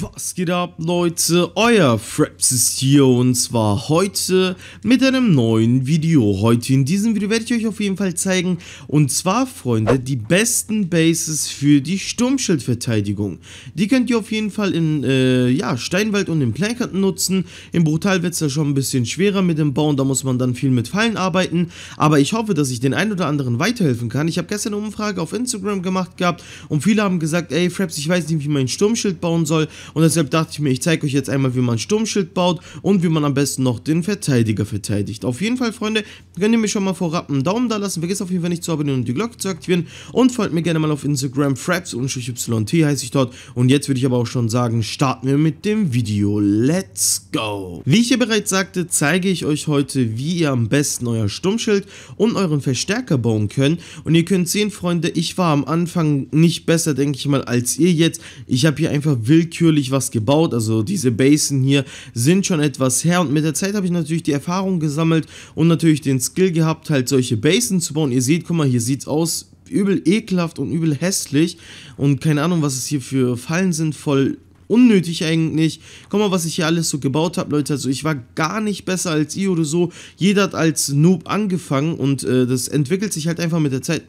Was geht ab Leute, euer Fraps ist hier und zwar heute mit einem neuen Video. Heute in diesem Video werde ich euch auf jeden Fall zeigen und zwar Freunde, die besten Bases für die Sturmschildverteidigung. Die könnt ihr auf jeden Fall in äh, ja, Steinwald und in Plankarten nutzen. Im Brutal wird es ja schon ein bisschen schwerer mit dem Bauen, da muss man dann viel mit Fallen arbeiten. Aber ich hoffe, dass ich den einen oder anderen weiterhelfen kann. Ich habe gestern eine Umfrage auf Instagram gemacht gehabt und viele haben gesagt, ey Fraps, ich weiß nicht, wie ich mein Sturmschild bauen soll. Und deshalb dachte ich mir, ich zeige euch jetzt einmal, wie man Sturmschild baut und wie man am besten noch den Verteidiger verteidigt. Auf jeden Fall, Freunde, könnt ihr mir schon mal vorab einen Daumen da lassen. Vergesst auf jeden Fall nicht zu abonnieren und die Glocke zu aktivieren. Und folgt mir gerne mal auf Instagram, fraps und yt heiße ich dort. Und jetzt würde ich aber auch schon sagen, starten wir mit dem Video. Let's go! Wie ich ja bereits sagte, zeige ich euch heute, wie ihr am besten euer Sturmschild und euren Verstärker bauen könnt. Und ihr könnt sehen, Freunde, ich war am Anfang nicht besser, denke ich mal, als ihr jetzt. Ich habe hier einfach willkürlich natürlich was gebaut. Also diese Basen hier sind schon etwas her und mit der Zeit habe ich natürlich die Erfahrung gesammelt und natürlich den Skill gehabt, halt solche Basen zu bauen. Ihr seht, guck mal, hier sieht es aus übel ekelhaft und übel hässlich und keine Ahnung, was es hier für Fallen sind, voll unnötig eigentlich. Guck mal, was ich hier alles so gebaut habe, Leute. Also ich war gar nicht besser als ihr oder so. Jeder hat als Noob angefangen und äh, das entwickelt sich halt einfach mit der Zeit.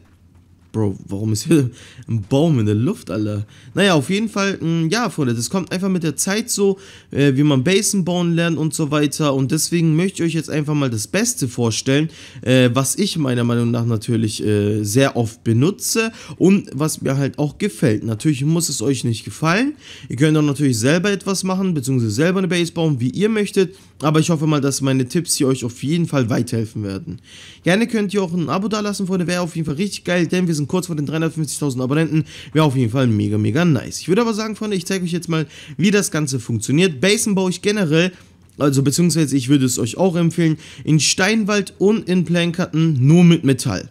Bro, warum ist hier ein Baum in der Luft, Alter? Naja, auf jeden Fall, mh, mm, ja, Freunde, das kommt einfach mit der Zeit so, äh, wie man Basen bauen lernt und so weiter. Und deswegen möchte ich euch jetzt einfach mal das Beste vorstellen, äh, was ich meiner Meinung nach natürlich äh, sehr oft benutze und was mir halt auch gefällt. Natürlich muss es euch nicht gefallen. Ihr könnt auch natürlich selber etwas machen, beziehungsweise selber eine Base bauen, wie ihr möchtet. Aber ich hoffe mal, dass meine Tipps hier euch auf jeden Fall weiterhelfen werden. Gerne könnt ihr auch ein Abo dalassen, Freunde. Wäre auf jeden Fall richtig geil, denn wir sind kurz vor den 350.000 Abonnenten. Wäre auf jeden Fall mega, mega nice. Ich würde aber sagen, Freunde, ich zeige euch jetzt mal, wie das Ganze funktioniert. Basen baue ich generell also beziehungsweise ich würde es euch auch empfehlen, in Steinwald und in Plankerton nur mit Metall.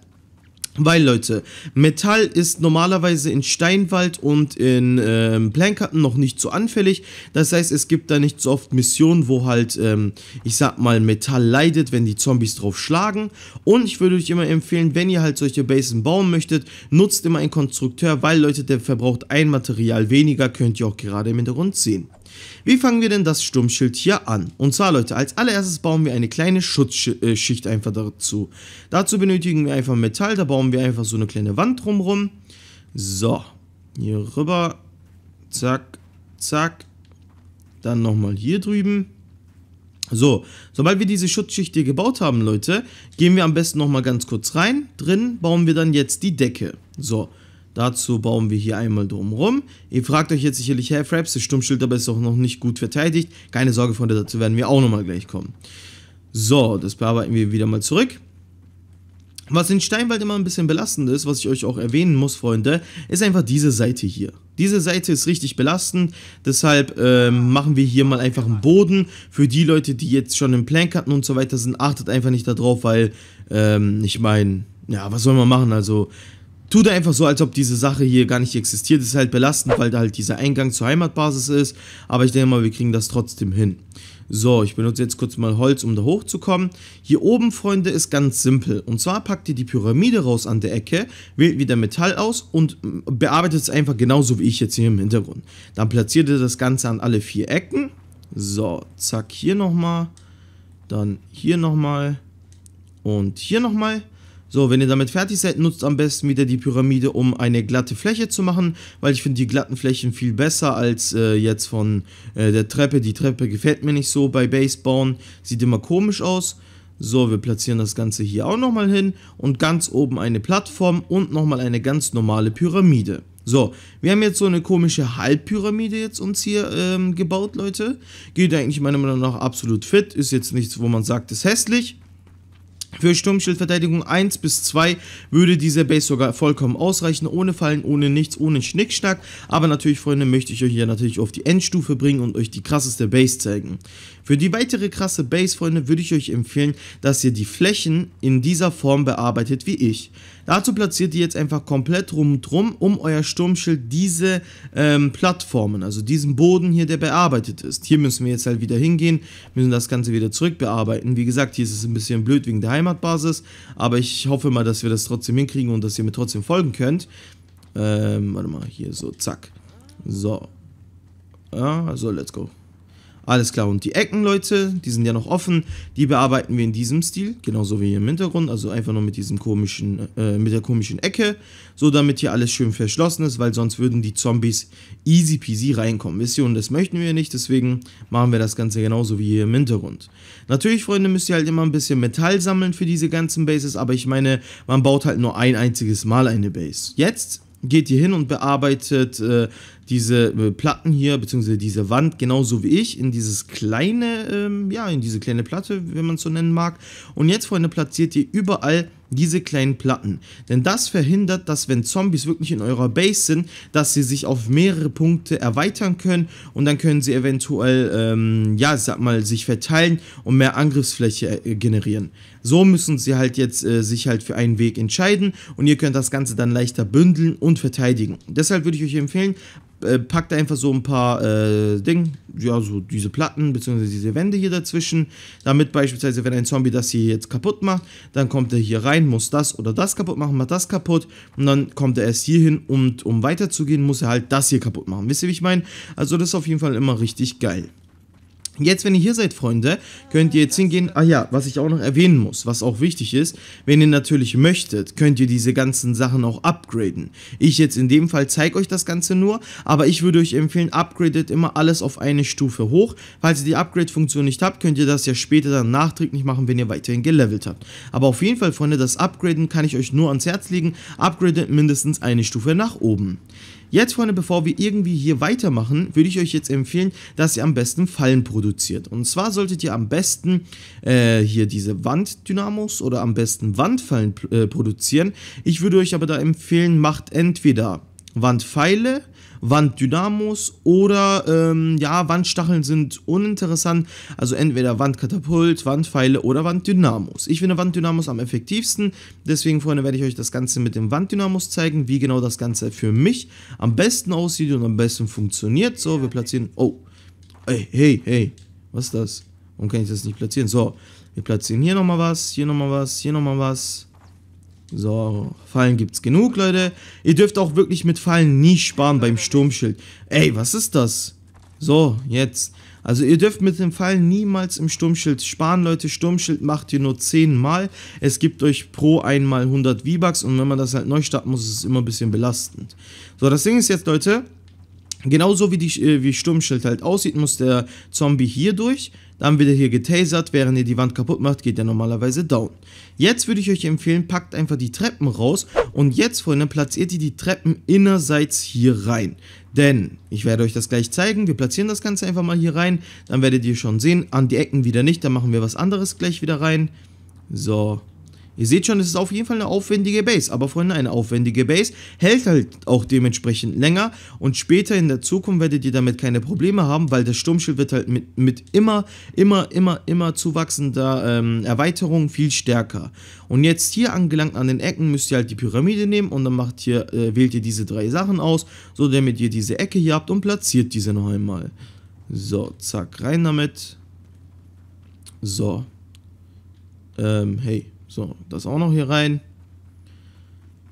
Weil, Leute, Metall ist normalerweise in Steinwald und in ähm, Plankarten noch nicht so anfällig. Das heißt, es gibt da nicht so oft Missionen, wo halt, ähm, ich sag mal, Metall leidet, wenn die Zombies drauf schlagen. Und ich würde euch immer empfehlen, wenn ihr halt solche Basen bauen möchtet, nutzt immer einen Konstrukteur, weil, Leute, der verbraucht ein Material weniger, könnt ihr auch gerade im Hintergrund sehen. Wie fangen wir denn das Sturmschild hier an? Und zwar Leute, als allererstes bauen wir eine kleine Schutzschicht äh, einfach dazu. Dazu benötigen wir einfach Metall, da bauen wir einfach so eine kleine Wand drumrum. So, hier rüber, zack, zack, dann nochmal hier drüben. So, sobald wir diese Schutzschicht hier gebaut haben, Leute, gehen wir am besten nochmal ganz kurz rein. Drin bauen wir dann jetzt die Decke. So, Dazu bauen wir hier einmal drumherum. Ihr fragt euch jetzt sicherlich, hey Fraps, das Sturmschild aber ist auch noch nicht gut verteidigt. Keine Sorge, Freunde, dazu werden wir auch nochmal gleich kommen. So, das bearbeiten wir wieder mal zurück. Was in Steinwald immer ein bisschen belastend ist, was ich euch auch erwähnen muss, Freunde, ist einfach diese Seite hier. Diese Seite ist richtig belastend, deshalb ähm, machen wir hier mal einfach einen Boden. Für die Leute, die jetzt schon im Plank hatten und so weiter sind, achtet einfach nicht darauf, weil, ähm, ich meine, ja, was soll man machen? Also, tut einfach so, als ob diese Sache hier gar nicht existiert. Das ist halt belastend, weil da halt dieser Eingang zur Heimatbasis ist. Aber ich denke mal, wir kriegen das trotzdem hin. So, ich benutze jetzt kurz mal Holz, um da hochzukommen. Hier oben, Freunde, ist ganz simpel. Und zwar packt ihr die Pyramide raus an der Ecke, wählt wieder Metall aus und mm, bearbeitet es einfach genauso wie ich jetzt hier im Hintergrund. Dann platziert ihr das Ganze an alle vier Ecken. So, zack, hier nochmal. Dann hier nochmal. Und hier nochmal. So, wenn ihr damit fertig seid, nutzt am besten wieder die Pyramide, um eine glatte Fläche zu machen, weil ich finde die glatten Flächen viel besser als äh, jetzt von äh, der Treppe. Die Treppe gefällt mir nicht so bei Basebauen, sieht immer komisch aus. So, wir platzieren das Ganze hier auch nochmal hin und ganz oben eine Plattform und nochmal eine ganz normale Pyramide. So, wir haben jetzt so eine komische Halbpyramide jetzt uns hier ähm, gebaut, Leute. Geht eigentlich meiner Meinung nach absolut fit, ist jetzt nichts, wo man sagt, ist hässlich. Für Sturmschildverteidigung 1 bis 2 würde diese Base sogar vollkommen ausreichen, ohne Fallen, ohne nichts, ohne Schnickschnack. Aber natürlich, Freunde, möchte ich euch hier natürlich auf die Endstufe bringen und euch die krasseste Base zeigen. Für die weitere krasse Base, Freunde, würde ich euch empfehlen, dass ihr die Flächen in dieser Form bearbeitet wie ich. Dazu platziert ihr jetzt einfach komplett rumdrum um euer Sturmschild diese ähm, Plattformen, also diesen Boden hier, der bearbeitet ist. Hier müssen wir jetzt halt wieder hingehen, müssen das Ganze wieder zurück bearbeiten. Wie gesagt, hier ist es ein bisschen blöd wegen der Heimatbasis, aber ich hoffe mal, dass wir das trotzdem hinkriegen und dass ihr mir trotzdem folgen könnt. Ähm, warte mal, hier so, zack. So. Ja, also let's go. Alles klar, und die Ecken, Leute, die sind ja noch offen, die bearbeiten wir in diesem Stil, genauso wie hier im Hintergrund, also einfach nur mit diesem komischen, äh, mit der komischen Ecke, so damit hier alles schön verschlossen ist, weil sonst würden die Zombies easy peasy reinkommen, wisst ihr, und das möchten wir nicht, deswegen machen wir das Ganze genauso wie hier im Hintergrund. Natürlich, Freunde, müsst ihr halt immer ein bisschen Metall sammeln für diese ganzen Bases, aber ich meine, man baut halt nur ein einziges Mal eine Base. Jetzt geht ihr hin und bearbeitet äh, diese äh, Platten hier, beziehungsweise diese Wand, genauso wie ich, in dieses kleine, ähm, ja, in diese kleine Platte, wenn man es so nennen mag. Und jetzt, Freunde, platziert ihr überall diese kleinen Platten. Denn das verhindert, dass wenn Zombies wirklich in eurer Base sind, dass sie sich auf mehrere Punkte erweitern können und dann können sie eventuell, ähm, ja, ich sag mal, sich verteilen und mehr Angriffsfläche äh, generieren. So müssen sie halt jetzt äh, sich halt für einen Weg entscheiden und ihr könnt das Ganze dann leichter bündeln und verteidigen. Deshalb würde ich euch empfehlen, äh, packt einfach so ein paar äh, Dinge, ja, so diese Platten bzw. diese Wände hier dazwischen, damit beispielsweise, wenn ein Zombie das hier jetzt kaputt macht, dann kommt er hier rein rein, muss das oder das kaputt machen, macht das kaputt und dann kommt er erst hier hin und um weiterzugehen, muss er halt das hier kaputt machen. Wisst ihr, wie ich meine? Also das ist auf jeden Fall immer richtig geil. Jetzt, wenn ihr hier seid, Freunde, könnt ihr jetzt hingehen. Ah ja, was ich auch noch erwähnen muss, was auch wichtig ist, wenn ihr natürlich möchtet, könnt ihr diese ganzen Sachen auch upgraden. Ich jetzt in dem Fall zeige euch das Ganze nur, aber ich würde euch empfehlen, upgradet immer alles auf eine Stufe hoch. Falls ihr die Upgrade-Funktion nicht habt, könnt ihr das ja später dann nachträglich machen, wenn ihr weiterhin gelevelt habt. Aber auf jeden Fall, Freunde, das Upgraden kann ich euch nur ans Herz legen. Upgradet mindestens eine Stufe nach oben. Jetzt, Freunde, bevor wir irgendwie hier weitermachen, würde ich euch jetzt empfehlen, dass ihr am besten Fallen produziert. Und zwar solltet ihr am besten äh, hier diese Wanddynamos oder am besten Wandfallen äh, produzieren. Ich würde euch aber da empfehlen, macht entweder Wandpfeile Wanddynamos oder ähm, ja, Wandstacheln sind uninteressant. Also entweder Wandkatapult, Wandpfeile oder Wanddynamos. Ich finde Wanddynamos am effektivsten. Deswegen, Freunde, werde ich euch das Ganze mit dem Wanddynamos zeigen, wie genau das Ganze für mich am besten aussieht und am besten funktioniert. So, wir platzieren... Oh, hey, hey, hey, was ist das? Warum kann ich das nicht platzieren? So, wir platzieren hier nochmal was, hier nochmal was, hier nochmal was. So, Fallen gibt's genug, Leute. Ihr dürft auch wirklich mit Fallen nie sparen beim Sturmschild. Ey, was ist das? So, jetzt. Also ihr dürft mit dem Fallen niemals im Sturmschild sparen, Leute. Sturmschild macht ihr nur 10 Mal. Es gibt euch pro einmal 100 V-Bucks und wenn man das halt neu starten muss, ist es immer ein bisschen belastend. So, das Ding ist jetzt, Leute, Genauso wie, die, äh, wie Sturmschild halt aussieht, muss der Zombie hier durch. Dann wird er hier getasert, während ihr die Wand kaputt macht, geht er normalerweise down. Jetzt würde ich euch empfehlen, packt einfach die Treppen raus und jetzt, Freunde, platziert ihr die Treppen innerseits hier rein. Denn, ich werde euch das gleich zeigen, wir platzieren das Ganze einfach mal hier rein, dann werdet ihr schon sehen, an die Ecken wieder nicht, dann machen wir was anderes gleich wieder rein. So, Ihr seht schon, es ist auf jeden Fall eine aufwendige Base. Aber Freunde, eine aufwendige Base hält halt auch dementsprechend länger. Und später in der Zukunft werdet ihr damit keine Probleme haben, weil das Sturmschild wird halt mit, mit immer, immer, immer, immer zuwachsender ähm, Erweiterung viel stärker. Und jetzt hier angelangt an den Ecken müsst ihr halt die Pyramide nehmen und dann macht ihr, äh, wählt ihr diese drei Sachen aus, so damit ihr diese Ecke hier habt und platziert diese noch einmal. So, zack, rein damit. So. Ähm, hey. So, das auch noch hier rein.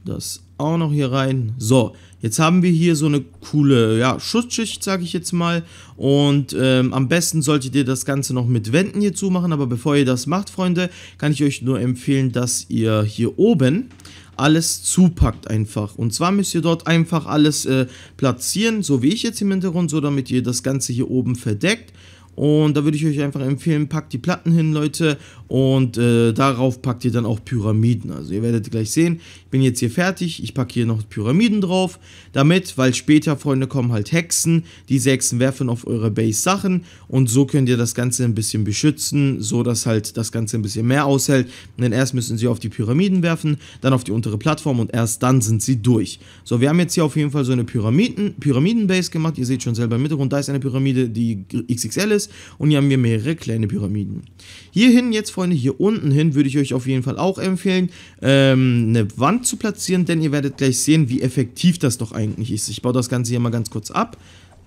Das auch noch hier rein. So, jetzt haben wir hier so eine coole ja, Schutzschicht, sage ich jetzt mal. Und ähm, am besten solltet ihr das Ganze noch mit Wänden hier zumachen. Aber bevor ihr das macht, Freunde, kann ich euch nur empfehlen, dass ihr hier oben alles zupackt einfach. Und zwar müsst ihr dort einfach alles äh, platzieren, so wie ich jetzt im Hintergrund, so damit ihr das Ganze hier oben verdeckt. Und da würde ich euch einfach empfehlen, packt die Platten hin, Leute und äh, darauf packt ihr dann auch Pyramiden. Also ihr werdet gleich sehen, ich bin jetzt hier fertig, ich packe hier noch Pyramiden drauf, damit, weil später, Freunde, kommen halt Hexen, diese Hexen werfen auf eure Base Sachen und so könnt ihr das Ganze ein bisschen beschützen, so dass halt das Ganze ein bisschen mehr aushält, denn erst müssen sie auf die Pyramiden werfen, dann auf die untere Plattform und erst dann sind sie durch. So, wir haben jetzt hier auf jeden Fall so eine Pyramiden, Pyramiden-Base gemacht, ihr seht schon selber im Hintergrund, da ist eine Pyramide, die XXL ist und hier haben wir mehrere kleine Pyramiden. Hierhin jetzt Freunde, hier unten hin würde ich euch auf jeden Fall auch empfehlen, ähm, eine Wand zu platzieren, denn ihr werdet gleich sehen, wie effektiv das doch eigentlich ist. Ich baue das Ganze hier mal ganz kurz ab.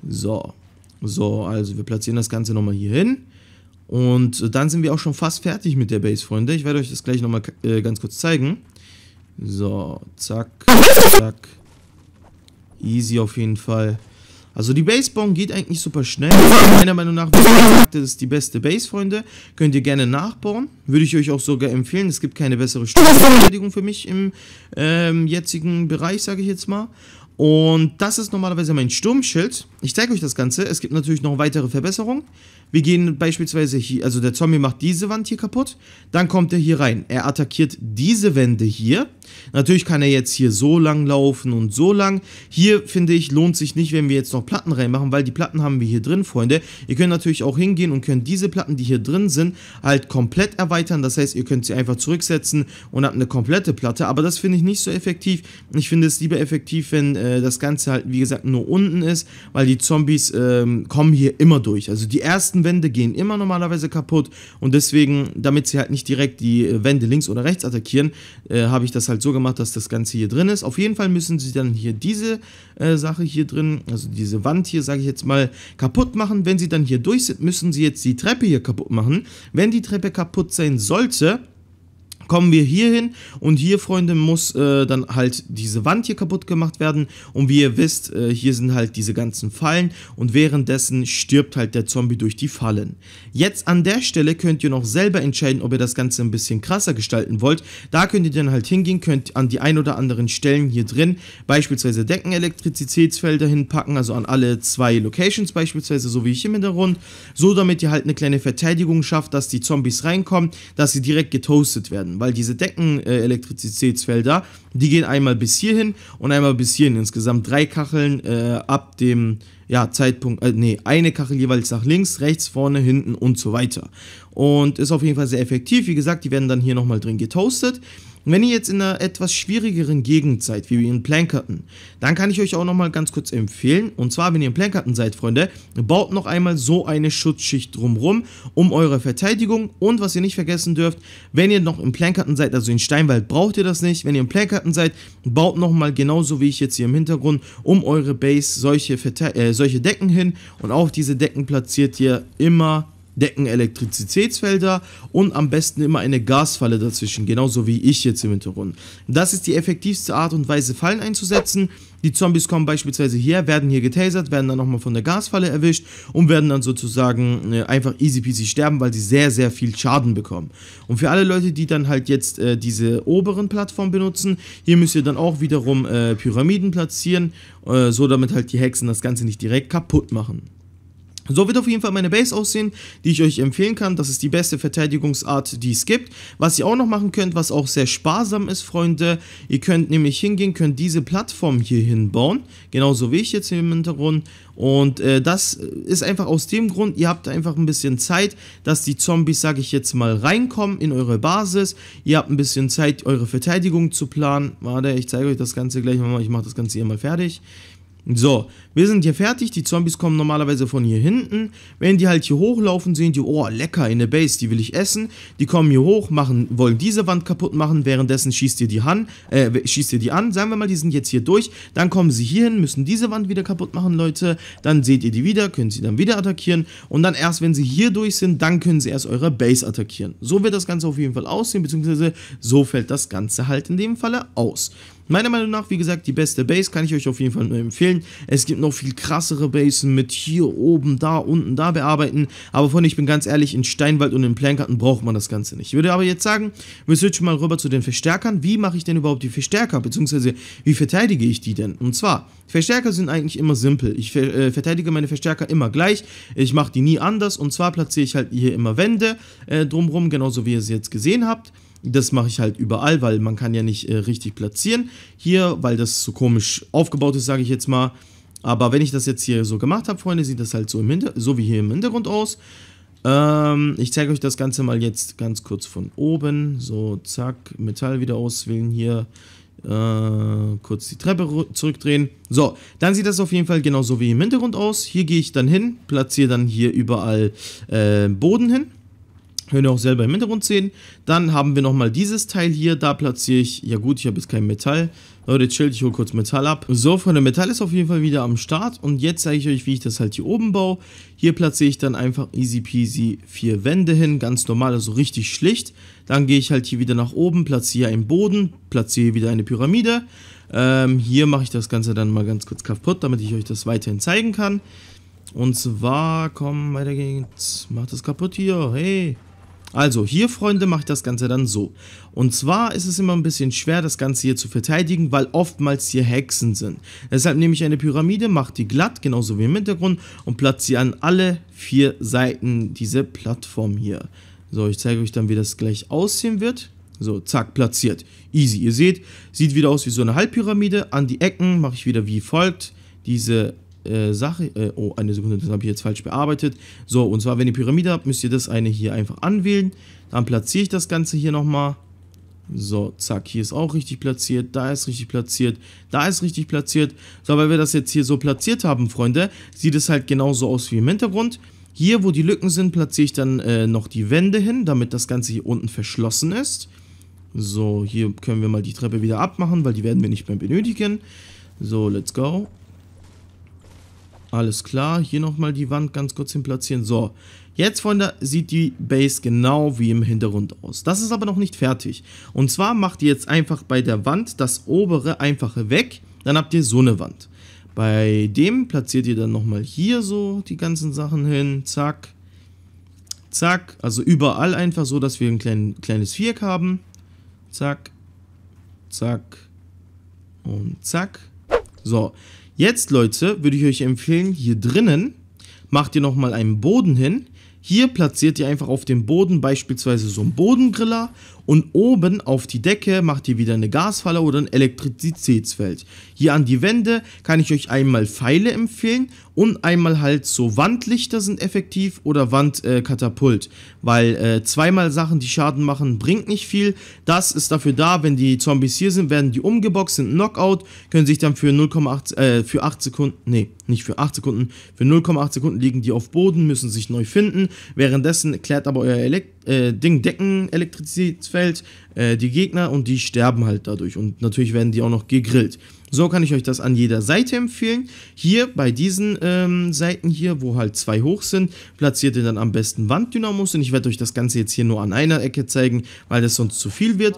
So, so, also wir platzieren das Ganze nochmal hier hin. Und dann sind wir auch schon fast fertig mit der Base, Freunde. Ich werde euch das gleich nochmal äh, ganz kurz zeigen. So, zack, zack. Easy auf jeden Fall. Also die Bassbomb geht eigentlich super schnell. Meiner Meinung nach, wie gesagt, das ist die beste Base, Freunde. Könnt ihr gerne nachbauen. Würde ich euch auch sogar empfehlen. Es gibt keine bessere Stimmverteidigung für mich im ähm, jetzigen Bereich, sage ich jetzt mal. Und das ist normalerweise mein Sturmschild. Ich zeige euch das Ganze. Es gibt natürlich noch weitere Verbesserungen. Wir gehen beispielsweise hier, also der Zombie macht diese Wand hier kaputt, dann kommt er hier rein. Er attackiert diese Wände hier. Natürlich kann er jetzt hier so lang laufen und so lang. Hier, finde ich, lohnt sich nicht, wenn wir jetzt noch Platten reinmachen, weil die Platten haben wir hier drin, Freunde. Ihr könnt natürlich auch hingehen und könnt diese Platten, die hier drin sind, halt komplett erweitern. Das heißt, ihr könnt sie einfach zurücksetzen und habt eine komplette Platte. Aber das finde ich nicht so effektiv. Ich finde es lieber effektiv, wenn äh, das Ganze halt, wie gesagt, nur unten ist, weil die Zombies äh, kommen hier immer durch. Also die ersten Wände gehen immer normalerweise kaputt und deswegen, damit sie halt nicht direkt die äh, Wände links oder rechts attackieren, äh, habe ich das halt so gemacht, dass das Ganze hier drin ist. Auf jeden Fall müssen sie dann hier diese äh, Sache hier drin, also diese Wand hier, sage ich jetzt mal, kaputt machen. Wenn sie dann hier durch sind, müssen sie jetzt die Treppe hier kaputt machen. Wenn die Treppe kaputt sein sollte, kommen wir hier hin und hier, Freunde, muss äh, dann halt diese Wand hier kaputt gemacht werden und wie ihr wisst, äh, hier sind halt diese ganzen Fallen und währenddessen stirbt halt der Zombie durch die Fallen. Jetzt an der Stelle könnt ihr noch selber entscheiden, ob ihr das Ganze ein bisschen krasser gestalten wollt. Da könnt ihr dann halt hingehen, könnt an die ein oder anderen Stellen hier drin beispielsweise Deckenelektrizitätsfelder hinpacken, also an alle zwei Locations beispielsweise, so wie ich im Hintergrund, so damit ihr halt eine kleine Verteidigung schafft, dass die Zombies reinkommen, dass sie direkt getoastet werden weil diese Decken-Elektrizitätsfelder, äh, die gehen einmal bis hierhin und einmal bis hierhin. Insgesamt drei Kacheln äh, ab dem ja, Zeitpunkt, äh, nee, eine Kachel jeweils nach links, rechts, vorne, hinten und so weiter. Und ist auf jeden Fall sehr effektiv. Wie gesagt, die werden dann hier nochmal drin getoastet. Und wenn ihr jetzt in einer etwas schwierigeren Gegend seid, wie in Plankerton, dann kann ich euch auch nochmal ganz kurz empfehlen. Und zwar, wenn ihr in Plankerton seid, Freunde, baut noch einmal so eine Schutzschicht drumrum, um eure Verteidigung. Und was ihr nicht vergessen dürft, wenn ihr noch in Plankerton seid, also in Steinwald, braucht ihr das nicht. Wenn ihr in Plankerton seid, baut nochmal genauso wie ich jetzt hier im Hintergrund um eure Base solche, äh, solche Decken hin. Und auf diese Decken platziert ihr immer decken Elektrizitätsfelder und am besten immer eine Gasfalle dazwischen, genauso wie ich jetzt im Hintergrund. Das ist die effektivste Art und Weise, Fallen einzusetzen. Die Zombies kommen beispielsweise hier, werden hier getasert, werden dann nochmal von der Gasfalle erwischt und werden dann sozusagen äh, einfach easy peasy sterben, weil sie sehr, sehr viel Schaden bekommen. Und für alle Leute, die dann halt jetzt äh, diese oberen Plattformen benutzen, hier müsst ihr dann auch wiederum äh, Pyramiden platzieren, äh, so damit halt die Hexen das Ganze nicht direkt kaputt machen. So wird auf jeden Fall meine Base aussehen, die ich euch empfehlen kann. Das ist die beste Verteidigungsart, die es gibt. Was ihr auch noch machen könnt, was auch sehr sparsam ist, Freunde. Ihr könnt nämlich hingehen, könnt diese Plattform hier hinbauen. Genauso wie ich jetzt hier im Hintergrund. Und äh, das ist einfach aus dem Grund, ihr habt einfach ein bisschen Zeit, dass die Zombies, sage ich jetzt mal, reinkommen in eure Basis. Ihr habt ein bisschen Zeit, eure Verteidigung zu planen. Warte, ich zeige euch das Ganze gleich nochmal. Ich mache das Ganze hier mal fertig. So, wir sind hier fertig. Die Zombies kommen normalerweise von hier hinten. Wenn die halt hier hochlaufen, sehen die, oh, lecker, in der Base, die will ich essen. Die kommen hier hoch, machen, wollen diese Wand kaputt machen. Währenddessen schießt ihr die an, äh, schießt ihr die an. Sagen wir mal, die sind jetzt hier durch. Dann kommen sie hier hin, müssen diese Wand wieder kaputt machen, Leute. Dann seht ihr die wieder, können sie dann wieder attackieren. Und dann erst, wenn sie hier durch sind, dann können sie erst eure Base attackieren. So wird das Ganze auf jeden Fall aussehen, beziehungsweise so fällt das Ganze halt in dem Falle aus. Meiner Meinung nach, wie gesagt, die beste Base kann ich euch auf jeden Fall nur empfehlen. Es gibt noch viel krassere Basen mit hier oben, da, unten, da bearbeiten. Aber von ich bin ganz ehrlich, in Steinwald und in Plankarten braucht man das Ganze nicht. Ich würde aber jetzt sagen, wir switchen mal rüber zu den Verstärkern. Wie mache ich denn überhaupt die Verstärker? Beziehungsweise, wie verteidige ich die denn? Und zwar, Verstärker sind eigentlich immer simpel. Ich ver äh, verteidige meine Verstärker immer gleich. Ich mache die nie anders. Und zwar platziere ich halt hier immer Wände äh, drumrum, genauso wie ihr sie jetzt gesehen habt. Das mache ich halt überall, weil man kann ja nicht äh, richtig platzieren. Hier, weil das so komisch aufgebaut ist, sage ich jetzt mal. Aber wenn ich das jetzt hier so gemacht habe, Freunde, sieht das halt so, im Hinter so wie hier im Hintergrund aus. Ähm, ich zeige euch das Ganze mal jetzt ganz kurz von oben. So, zack, Metall wieder auswählen hier. Äh, kurz die Treppe zurückdrehen. So, dann sieht das auf jeden Fall genauso wie im Hintergrund aus. Hier gehe ich dann hin, platziere dann hier überall äh, Boden hin. Könnt ihr auch selber im Hintergrund sehen. Dann haben wir nochmal dieses Teil hier. Da platziere ich, ja gut, ich habe jetzt kein Metall. Leute, chillt, ich hole kurz Metall ab. So, Freunde, Metall ist auf jeden Fall wieder am Start. Und jetzt zeige ich euch, wie ich das halt hier oben baue. Hier platziere ich dann einfach easy peasy vier Wände hin. Ganz normal, also richtig schlicht. Dann gehe ich halt hier wieder nach oben, platziere einen Boden, platziere wieder eine Pyramide. Ähm, hier mache ich das Ganze dann mal ganz kurz kaputt, damit ich euch das weiterhin zeigen kann. Und zwar, komm, weiter geht's. Macht das kaputt hier, hey. Also hier, Freunde, mache ich das Ganze dann so. Und zwar ist es immer ein bisschen schwer, das Ganze hier zu verteidigen, weil oftmals hier Hexen sind. Deshalb nehme ich eine Pyramide, mache die glatt, genauso wie im Hintergrund, und platze sie an alle vier Seiten diese Plattform hier. So, ich zeige euch dann, wie das gleich aussehen wird. So, zack, platziert. Easy, ihr seht, sieht wieder aus wie so eine Halbpyramide. An die Ecken mache ich wieder wie folgt. Diese äh, Sache. Äh, oh, eine Sekunde, das habe ich jetzt falsch bearbeitet. So, und zwar, wenn ihr Pyramide habt, müsst ihr das eine hier einfach anwählen. Dann platziere ich das Ganze hier nochmal. So, zack, hier ist auch richtig platziert, da ist richtig platziert, da ist richtig platziert. So, weil wir das jetzt hier so platziert haben, Freunde, sieht es halt genauso aus wie im Hintergrund. Hier, wo die Lücken sind, platziere ich dann äh, noch die Wände hin, damit das Ganze hier unten verschlossen ist. So, hier können wir mal die Treppe wieder abmachen, weil die werden wir nicht mehr benötigen. So, let's go. Alles klar, hier nochmal die Wand ganz kurz hin platzieren. So, jetzt, Freunde, sieht die Base genau wie im Hintergrund aus. Das ist aber noch nicht fertig. Und zwar macht ihr jetzt einfach bei der Wand das obere einfache weg, dann habt ihr so eine Wand. Bei dem platziert ihr dann nochmal hier so die ganzen Sachen hin, zack, zack. Also überall einfach so, dass wir ein klein, kleines Viereck haben. Zack, zack und zack. So, Jetzt, Leute, würde ich euch empfehlen, hier drinnen macht ihr nochmal einen Boden hin. Hier platziert ihr einfach auf dem Boden beispielsweise so einen Bodengriller und oben auf die Decke macht ihr wieder eine Gasfalle oder ein Elektrizitätsfeld. Hier an die Wände kann ich euch einmal Pfeile empfehlen und einmal halt so Wandlichter sind effektiv oder Wandkatapult, äh, weil äh, zweimal Sachen, die Schaden machen, bringt nicht viel. Das ist dafür da, wenn die Zombies hier sind, werden die umgeboxt, sind Knockout, können sich dann für 0,8 äh, für 8 Sekunden, nee, nicht für 8 Sekunden, für 0,8 Sekunden liegen die auf Boden, müssen sich neu finden. Währenddessen klärt aber euer Elekt äh, Ding Decken Elektrizitätsfeld Feld, äh, die Gegner und die sterben halt dadurch. Und natürlich werden die auch noch gegrillt. So kann ich euch das an jeder Seite empfehlen. Hier bei diesen ähm, Seiten hier, wo halt zwei hoch sind, platziert ihr dann am besten Wanddynamos. Und ich werde euch das Ganze jetzt hier nur an einer Ecke zeigen, weil das sonst zu viel wird.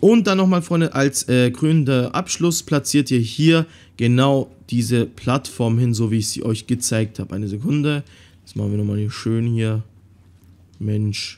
Und dann nochmal, Freunde, als äh, grüner Abschluss platziert ihr hier genau diese Plattform hin, so wie ich sie euch gezeigt habe. Eine Sekunde. Das machen wir nochmal hier schön hier. Mensch.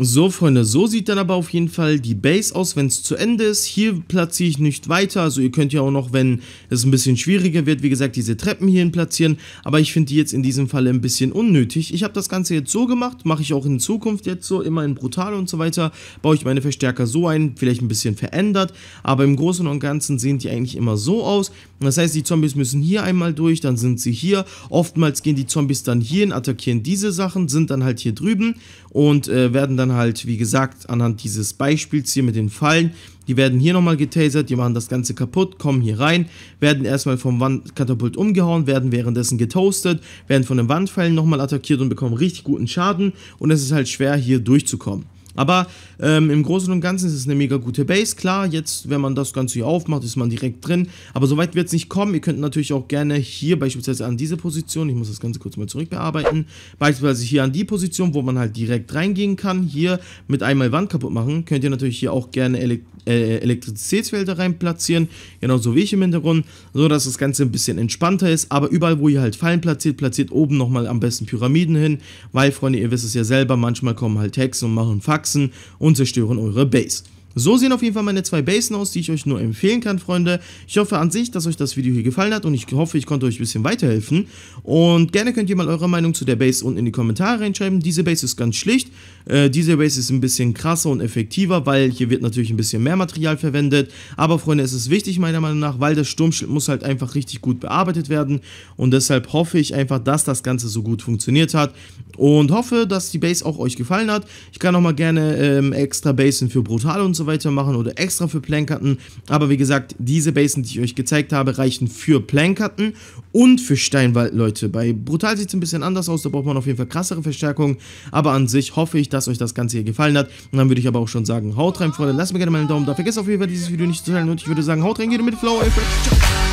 So, Freunde, so sieht dann aber auf jeden Fall die Base aus, wenn es zu Ende ist. Hier platziere ich nicht weiter, also ihr könnt ja auch noch, wenn es ein bisschen schwieriger wird, wie gesagt, diese Treppen hierhin platzieren. Aber ich finde die jetzt in diesem Fall ein bisschen unnötig. Ich habe das Ganze jetzt so gemacht, mache ich auch in Zukunft jetzt so, immer in Brutal und so weiter, baue ich meine Verstärker so ein, vielleicht ein bisschen verändert. Aber im Großen und Ganzen sehen die eigentlich immer so aus. Das heißt, die Zombies müssen hier einmal durch, dann sind sie hier. Oftmals gehen die Zombies dann hierhin, attackieren diese Sachen, sind dann halt hier drüben und äh, werden dann dann halt, wie gesagt, anhand dieses Beispiels hier mit den Fallen, die werden hier nochmal getasert, die machen das Ganze kaputt, kommen hier rein, werden erstmal vom Wandkatapult umgehauen, werden währenddessen getoastet, werden von den Wandpfeilen nochmal attackiert und bekommen richtig guten Schaden und es ist halt schwer hier durchzukommen. Aber ähm, im Großen und Ganzen ist es eine mega gute Base. Klar, jetzt, wenn man das Ganze hier aufmacht, ist man direkt drin. Aber soweit wird es nicht kommen. Ihr könnt natürlich auch gerne hier beispielsweise an diese Position, ich muss das Ganze kurz mal zurückbearbeiten, beispielsweise hier an die Position, wo man halt direkt reingehen kann, hier mit einmal Wand kaputt machen, könnt ihr natürlich hier auch gerne Elekt äh, Elektrizitätsfelder rein platzieren, genauso wie ich im Hintergrund, so dass das Ganze ein bisschen entspannter ist. Aber überall, wo ihr halt Fallen platziert, platziert oben nochmal am besten Pyramiden hin, weil, Freunde, ihr wisst es ja selber, manchmal kommen halt Hexen und machen Fax wachsen und zerstören eure Base. So sehen auf jeden Fall meine zwei Basen aus, die ich euch nur empfehlen kann, Freunde. Ich hoffe an sich, dass euch das Video hier gefallen hat und ich hoffe, ich konnte euch ein bisschen weiterhelfen. Und gerne könnt ihr mal eure Meinung zu der Base unten in die Kommentare reinschreiben. Diese Base ist ganz schlicht. Äh, diese Race ist ein bisschen krasser und effektiver, weil hier wird natürlich ein bisschen mehr Material verwendet. Aber Freunde, es ist wichtig meiner Meinung nach, weil das Sturmschild muss halt einfach richtig gut bearbeitet werden. Und deshalb hoffe ich einfach, dass das Ganze so gut funktioniert hat. Und hoffe, dass die Base auch euch gefallen hat. Ich kann auch mal gerne ähm, extra Basen für Brutale und so weiter machen oder extra für Plankerten. Aber wie gesagt, diese Basen, die ich euch gezeigt habe, reichen für Plankerten und für Steinwald, Leute. Bei Brutal sieht es ein bisschen anders aus, da braucht man auf jeden Fall krassere Verstärkung. Aber an sich hoffe ich, dass dass euch das Ganze hier gefallen hat. Und dann würde ich aber auch schon sagen, haut rein, Freunde. Lasst mir gerne mal einen Daumen da. Vergesst auf jeden Fall dieses Video nicht zu teilen. Und ich würde sagen, haut rein, geht mit Flow. Ciao.